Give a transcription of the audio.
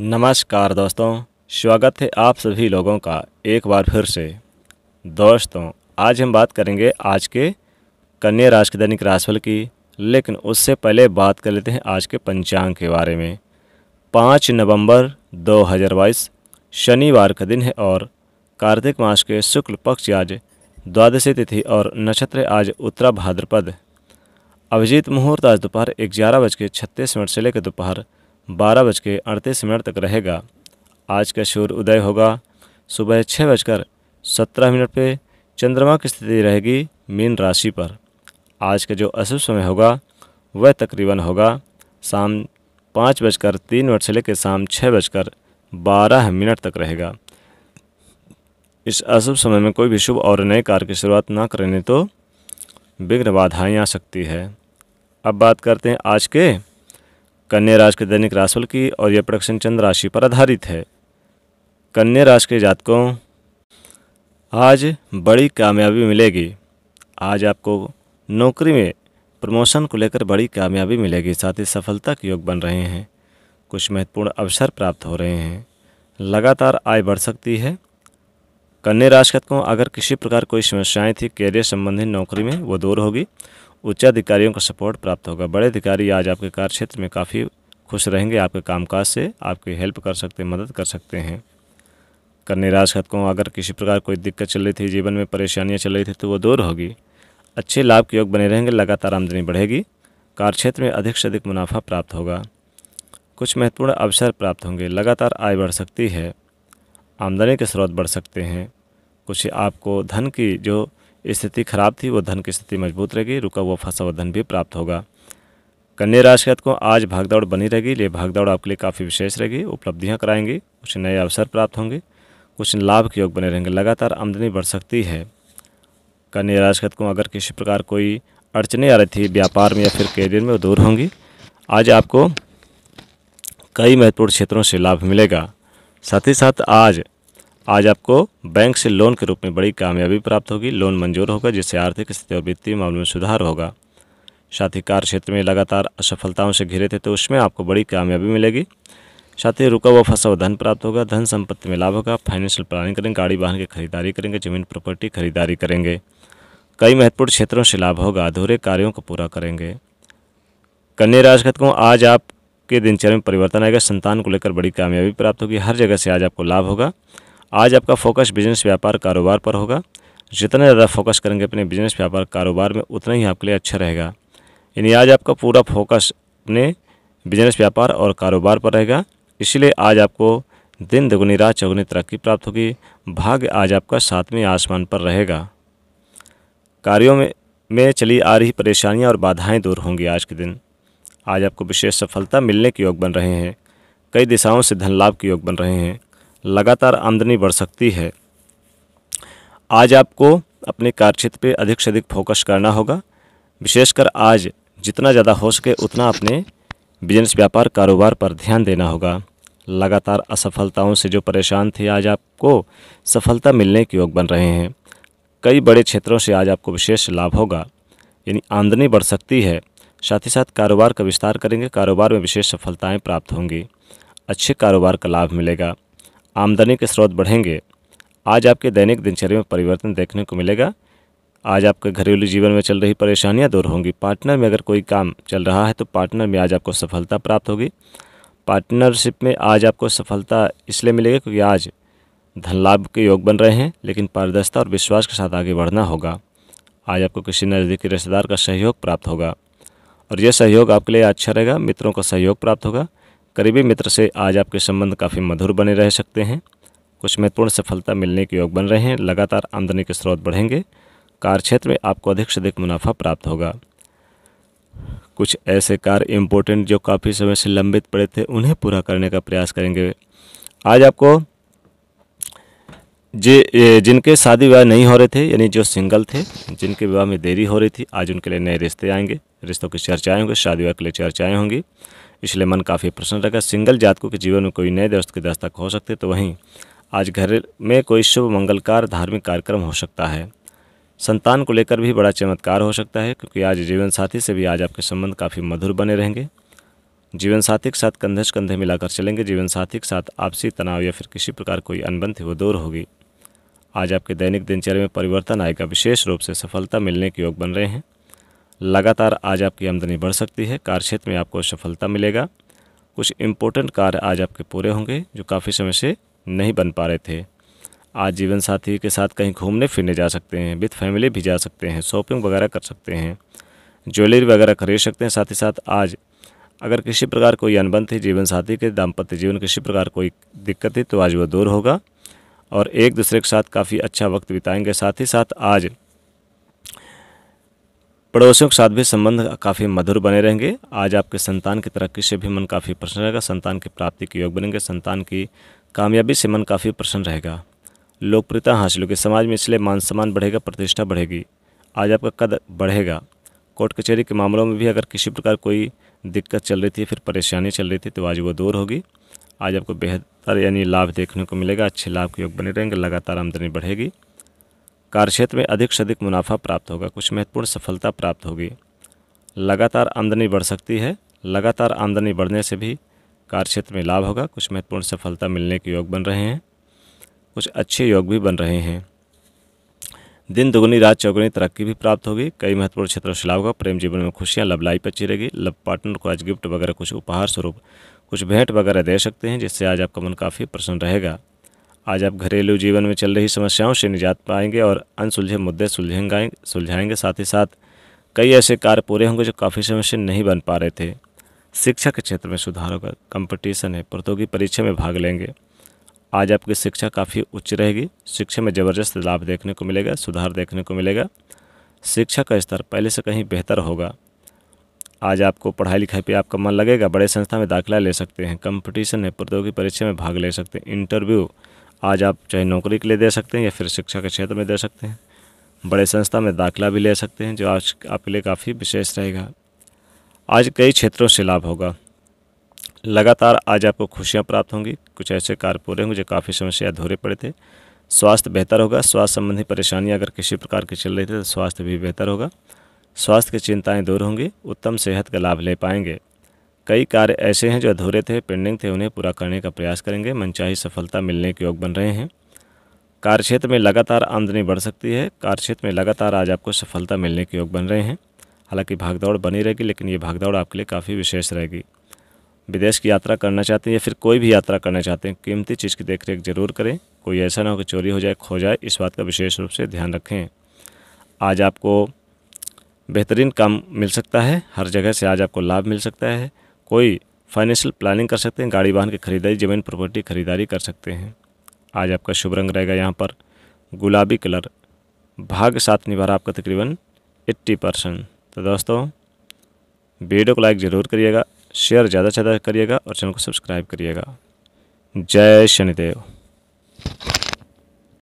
नमस्कार दोस्तों स्वागत है आप सभी लोगों का एक बार फिर से दोस्तों आज हम बात करेंगे आज के कन्या राशि के दैनिक राशिफल की लेकिन उससे पहले बात कर लेते हैं आज के पंचांग के बारे में पाँच नवंबर 2022 शनिवार का दिन है और कार्तिक मास के शुक्ल पक्ष आज द्वादशी तिथि और नक्षत्र आज उत्तरा भाद्रपद अभिजीत मुहूर्त आज दोपहर ग्यारह बज के छत्तीस मिनट से लेकर दोपहर बारह बज के अड़तीस मिनट तक रहेगा आज का सूर्य उदय होगा सुबह छः बजकर सत्रह मिनट पे चंद्रमा की स्थिति रहेगी मीन राशि पर आज का जो अशुभ समय होगा वह तकरीबन होगा शाम पाँच बजकर तीन मिनट से लेकर शाम छः बजकर बारह मिनट तक रहेगा इस अशुभ समय में कोई भी शुभ और नए कार्य की शुरुआत ना करने तो विघ्न बाधाएँ आ सकती है अब बात करते हैं आज के कन्या राशि के दैनिक राशिफल की और यह प्रोडक्शन चंद्र राशि पर आधारित है कन्या राशि के जातकों आज बड़ी कामयाबी मिलेगी आज आपको नौकरी में प्रमोशन को लेकर बड़ी कामयाबी मिलेगी साथ ही सफलता के योग बन रहे हैं कुछ महत्वपूर्ण अवसर प्राप्त हो रहे हैं लगातार आय बढ़ सकती है कन्या राशि को अगर किसी प्रकार कोई समस्याएं थी कैरियर संबंधी नौकरी में वो दूर होगी उच्चाधिकारियों का सपोर्ट प्राप्त होगा बड़े अधिकारी आज आपके कार्यक्षेत्र में काफ़ी खुश रहेंगे आपके कामकाज से आपकी हेल्प कर सकते हैं मदद कर सकते हैं कन्या राशि को अगर किसी प्रकार कोई दिक्कत चल रही थी जीवन में परेशानियाँ चल रही थी तो वो दूर होगी अच्छे लाभ के योग बने रहेंगे लगातार आमदनी बढ़ेगी कार्यक्षेत्र में अधिक से अधिक मुनाफा प्राप्त होगा कुछ महत्वपूर्ण अवसर प्राप्त होंगे लगातार आय बढ़ सकती है आमदनी के स्रोत बढ़ सकते हैं कुछ आपको धन की जो स्थिति खराब थी वो धन की स्थिति मजबूत रहेगी रुका हुआ फंसा हुआ धन भी प्राप्त होगा कन्या राशि को आज भागदौड़ बनी रहेगी ये भागदौड़ आपके लिए काफ़ी विशेष रहेगी उपलब्धियाँ कराएंगी कुछ नए अवसर प्राप्त होंगे कुछ लाभ के योग बने रहेंगे लगातार आमदनी बढ़ सकती है कन्या राशि को अगर किसी प्रकार कोई अड़चने आ रही थी व्यापार में या फिर करियर में वो दूर होंगी आज आपको कई महत्वपूर्ण क्षेत्रों से लाभ मिलेगा साथ ही साथ आज आज आपको बैंक से लोन के रूप में बड़ी कामयाबी प्राप्त होगी लोन मंजूर होगा जिससे आर्थिक स्थिति और वित्तीय मामलों में सुधार होगा साथ ही कार्य क्षेत्र में लगातार असफलताओं से घिरे थे तो उसमें आपको बड़ी कामयाबी मिलेगी साथ ही रुका हुआ फंसा हुआ धन प्राप्त होगा धन संपत्ति में लाभ होगा फाइनेंशियल प्लानिंग करेंगे गाड़ी वाहन की खरीदारी करेंगे जमीन प्रॉपर्टी खरीदारी करेंगे कई महत्वपूर्ण क्षेत्रों से लाभ होगा अधूरे कार्यों को पूरा करेंगे कन्या राजगत को आज आप के दिनचर्या में परिवर्तन आएगा संतान को लेकर बड़ी कामयाबी प्राप्त होगी हर जगह से आज आपको लाभ होगा आज आपका फोकस बिजनेस व्यापार कारोबार पर होगा जितना ज़्यादा फोकस करेंगे अपने बिजनेस व्यापार कारोबार में उतना ही आपके लिए अच्छा रहेगा यानी आज आपका पूरा फोकस अपने बिजनेस व्यापार और कारोबार पर रहेगा इसलिए आज आपको दिन दोगुनी रात चौगुनी तरक्की प्राप्त होगी भाग्य आज आपका सातवें आसमान पर रहेगा कार्यों में में चली आ रही परेशानियां और बाधाएं दूर होंगी आज के दिन आज आपको विशेष सफलता मिलने के योग बन रहे हैं कई दिशाओं से धन लाभ के योग बन रहे हैं लगातार आमदनी बढ़ सकती है आज आपको अपने कार्यक्षेत्र पर अधिक से अधिक फोकस करना होगा विशेषकर आज जितना ज़्यादा हो सके उतना अपने बिजनेस व्यापार कारोबार पर ध्यान देना होगा लगातार असफलताओं से जो परेशान थे आज आपको सफलता मिलने के योग बन रहे हैं कई बड़े क्षेत्रों से आज आपको विशेष लाभ होगा यानी आमदनी बढ़ सकती है साथ ही साथ कारोबार का विस्तार करेंगे कारोबार में विशेष सफलताएं प्राप्त होंगी अच्छे कारोबार का लाभ मिलेगा आमदनी के स्रोत बढ़ेंगे आज आपके दैनिक दिनचर्या में परिवर्तन देखने को मिलेगा आज आपके घरेलू जीवन में चल रही परेशानियां दूर होंगी पार्टनर में अगर कोई काम चल रहा है तो पार्टनर में आज आपको सफलता प्राप्त होगी पार्टनरशिप में आज आपको सफलता इसलिए मिलेगी क्योंकि आज धन लाभ के योग बन रहे हैं लेकिन पारदर्शिता और विश्वास के साथ आगे बढ़ना होगा आज आपको किसी नज़दीकी रिश्तेदार का सहयोग प्राप्त होगा और यह सहयोग आपके लिए अच्छा रहेगा मित्रों का सहयोग प्राप्त होगा करीबी मित्र से आज आपके संबंध काफ़ी मधुर बने रह सकते हैं कुछ महत्वपूर्ण सफलता मिलने के योग बन रहे हैं लगातार आमदनी के स्रोत बढ़ेंगे कार्य क्षेत्र में आपको अधिक से अधिक मुनाफा प्राप्त होगा कुछ ऐसे कार्य इम्पोर्टेंट जो काफ़ी समय से लंबित पड़े थे उन्हें पूरा करने का प्रयास करेंगे आज आपको जे जिनके शादी विवाह नहीं हो रहे थे यानी जो सिंगल थे जिनके विवाह में देरी हो रही थी आज उनके लिए नए रिश्ते आएंगे रिश्तों की चर्चाएँ होंगी शादी के लिए चर्चाएँ होंगी इसलिए मन काफ़ी प्रसन्न रहेगा सिंगल जातकों के जीवन में कोई नए दोस्त की दस्तक हो सकती है तो वहीं आज घर में कोई शुभ मंगलकार धार्मिक कार्यक्रम हो सकता है संतान को लेकर भी बड़ा चमत्कार हो सकता है क्योंकि आज जीवन साथी से भी आज आपके संबंध काफ़ी मधुर बने रहेंगे जीवन साथी के साथ कंधे से कंधे मिलाकर चलेंगे जीवन साथी के साथ आपसी तनाव या फिर किसी प्रकार कोई अनबन थी वो दूर होगी आज आपके दैनिक दिनचर्या में परिवर्तन आएगा विशेष रूप से सफलता मिलने के योग बन रहे हैं लगातार आज आपकी आमदनी बढ़ सकती है कार्य क्षेत्र में आपको सफलता मिलेगा कुछ इम्पोर्टेंट कार्य आज आपके पूरे होंगे जो काफ़ी समय से नहीं बन पा रहे थे आज जीवन साथी के साथ कहीं घूमने फिरने जा सकते हैं विथ फैमिली भी जा सकते हैं शॉपिंग वगैरह कर सकते हैं ज्वेलरी वगैरह खरीद सकते हैं साथ ही साथ आज अगर किसी प्रकार कोई अनबन थी जीवन साथी के दाम्पत्य जीवन किसी प्रकार कोई दिक्कत थी तो आज वह दूर होगा और एक दूसरे के साथ काफ़ी अच्छा वक्त बिताएंगे साथ ही साथ आज पड़ोसियों के साथ भी संबंध काफ़ी मधुर बने रहेंगे आज आपके संतान की तरक्की से भी मन काफ़ी प्रसन्न रहेगा संतान की प्राप्ति के योग बनेंगे संतान की कामयाबी से मन काफ़ी प्रसन्न रहेगा लोकप्रियता हासिल होगी समाज में इसलिए मान सम्मान बढ़ेगा प्रतिष्ठा बढ़ेगी आज आपका कद बढ़ेगा कोर्ट कचहरी के मामलों में भी अगर किसी प्रकार कोई दिक्कत चल रही थी फिर परेशानी चल रही थी तो आज वो दूर होगी आज आपको बेहतर यानी लाभ देखने को मिलेगा अच्छे लाभ के योग बने रहेंगे लगातार आमदनी बढ़ेगी कार्यक्षेत्र में अधिक से अधिक मुनाफा प्राप्त होगा कुछ महत्वपूर्ण सफलता प्राप्त होगी लगातार आमदनी बढ़ सकती है लगातार आमदनी बढ़ने से भी कार्यक्षेत्र में लाभ होगा कुछ महत्वपूर्ण सफलता मिलने के योग बन रहे हैं कुछ अच्छे योग भी बन रहे हैं दिन दुगुनी रात चौगुनी तरक्की भी प्राप्त होगी कई महत्वपूर्ण क्षेत्रों से लाभ होगा प्रेम जीवन में खुशियाँ लबलाई पर चिरेगी लव पार्टनर को आज गिफ्ट वगैरह कुछ उपहार स्वरूप कुछ भेंट वगैरह दे सकते हैं जिससे आज आपका मन काफ़ी प्रसन्न रहेगा आज आप घरेलू जीवन में चल रही समस्याओं से निजात पाएंगे और अनसुलझे मुद्दे सुलझेंगे सुलझाएंगे साथ ही साथ कई ऐसे कार्य पूरे होंगे जो काफ़ी समय से नहीं बन पा रहे थे शिक्षा के क्षेत्र में सुधार होगा कंपटीशन है प्रतियोगी परीक्षा में भाग लेंगे आज आपकी शिक्षा काफ़ी उच्च रहेगी शिक्षा में ज़बरदस्त लाभ देखने को मिलेगा सुधार देखने को मिलेगा शिक्षा का स्तर पहले से कहीं बेहतर होगा आज आपको पढ़ाई लिखाई पे आपका मन लगेगा बड़े संस्था में दाखिला ले सकते हैं कंपटीशन है प्रतियोगी परीक्षा में भाग ले सकते हैं इंटरव्यू आज आप चाहे नौकरी के लिए दे सकते हैं या फिर शिक्षा के क्षेत्र में दे सकते हैं बड़े संस्था में दाखिला भी ले सकते हैं जो आज आपके लिए काफ़ी विशेष रहेगा आज कई क्षेत्रों से लाभ होगा लगातार आज आपको खुशियाँ प्राप्त होंगी कुछ ऐसे कार्य पूरे होंगे जो काफ़ी समय से अधूरे पड़े थे स्वास्थ्य बेहतर होगा स्वास्थ्य संबंधी परेशानियाँ अगर किसी प्रकार की चल रही थी तो स्वास्थ्य भी बेहतर होगा स्वास्थ्य की चिंताएं दूर होंगी उत्तम सेहत का लाभ ले पाएंगे कई कार्य ऐसे हैं जो अधूरे थे पेंडिंग थे उन्हें पूरा करने का प्रयास करेंगे मनचाही सफलता मिलने के योग बन रहे हैं कार्यक्षेत्र में लगातार आमदनी बढ़ सकती है कार्यक्षेत्र में लगातार आज आपको सफलता मिलने के योग बन रहे हैं हालांकि भागदौड़ बनी रहेगी लेकिन ये भागदौड़ आपके लिए काफ़ी विशेष रहेगी विदेश की यात्रा करना चाहते हैं या फिर कोई भी यात्रा करना चाहते हैं कीमती चीज़ की देखरेख जरूर करें कोई ऐसा ना हो कि चोरी हो जाए खो जाए इस बात का विशेष रूप से ध्यान रखें आज आपको बेहतरीन काम मिल सकता है हर जगह से आज आपको लाभ मिल सकता है कोई फाइनेंशियल प्लानिंग कर सकते हैं गाड़ी वाहन की खरीदारी जमीन प्रॉपर्टी खरीदारी कर सकते हैं आज आपका शुभ रंग रहेगा यहाँ पर गुलाबी कलर भाग्य साथ निभा रहा आपका तकरीबन एट्टी परसेंट तो दोस्तों वीडियो को लाइक ज़रूर करिएगा शेयर ज़्यादा से ज़्यादा करिएगा और चैनल को सब्सक्राइब करिएगा जय शनिदेव